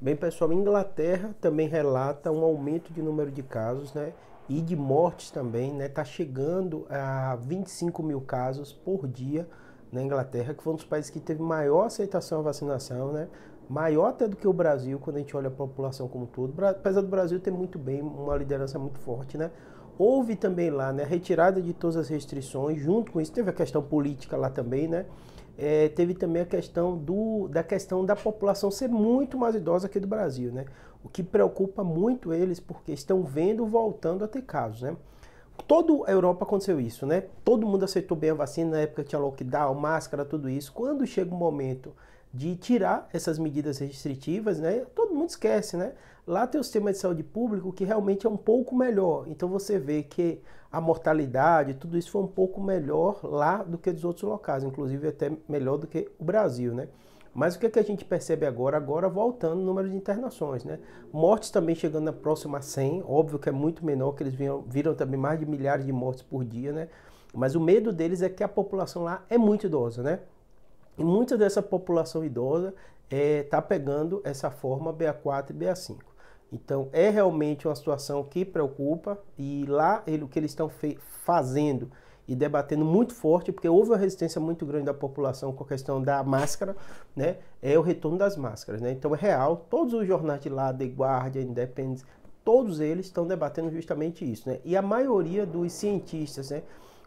Bem, pessoal, a Inglaterra também relata um aumento de número de casos, né? E de mortes também, né? Está chegando a 25 mil casos por dia na Inglaterra, que foi um dos países que teve maior aceitação à vacinação, né? Maior até do que o Brasil, quando a gente olha a população como um todo. Apesar do Brasil ter muito bem, uma liderança muito forte, né? Houve também lá né, a retirada de todas as restrições, junto com isso teve a questão política lá também, né? É, teve também a questão do, da questão da população ser muito mais idosa aqui do Brasil, né? O que preocupa muito eles, porque estão vendo voltando a ter casos, né? Toda a Europa aconteceu isso, né? Todo mundo aceitou bem a vacina na época tinha lockdown, máscara, tudo isso. Quando chega o um momento de tirar essas medidas restritivas, né? Todo mundo esquece, né? Lá tem o sistema de saúde público que realmente é um pouco melhor. Então você vê que a mortalidade, tudo isso foi um pouco melhor lá do que dos outros locais, inclusive até melhor do que o Brasil, né? Mas o que, é que a gente percebe agora? Agora voltando o número de internações, né? Mortes também chegando na próxima 100, óbvio que é muito menor, que eles viram, viram também mais de milhares de mortes por dia, né? Mas o medo deles é que a população lá é muito idosa, né? E muita dessa população idosa está eh, é, pegando essa forma BA4 e BA5. Então é realmente uma situação que preocupa e lá ele, o que eles estão fazendo e debatendo muito forte, porque houve uma resistência muito grande da população com a questão da máscara, né? É o retorno das máscaras, né? Então é real, todos os jornais de lá, The Guardian, Independence, todos eles estão debatendo justamente isso, né? E a maioria dos cientistas, né?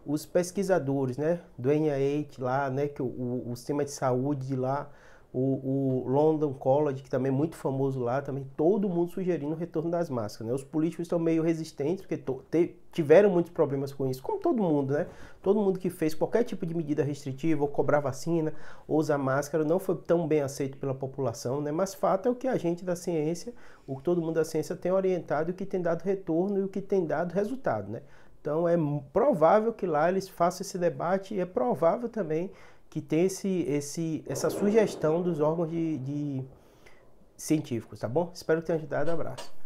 os pesquisadores, né, do NIH lá, né, que o, o, sistema de saúde de lá, o, o, London College, que também é muito famoso lá, também todo mundo sugerindo o retorno das máscaras. Né? Os políticos estão meio resistentes, porque te, tiveram muitos problemas com isso, como todo mundo, né? Todo mundo que fez qualquer tipo de medida restritiva, ou cobrar vacina, ou usar máscara, não foi tão bem aceito pela população, né? Mas fato é o que a gente da ciência, o que todo mundo da ciência tem orientado, o que tem dado retorno e o que tem dado resultado, né? Então é provável que lá eles façam esse debate e é provável também que tenha esse, esse, essa sugestão dos órgãos de, de científicos, tá bom? Espero que tenha ajudado. Abraço.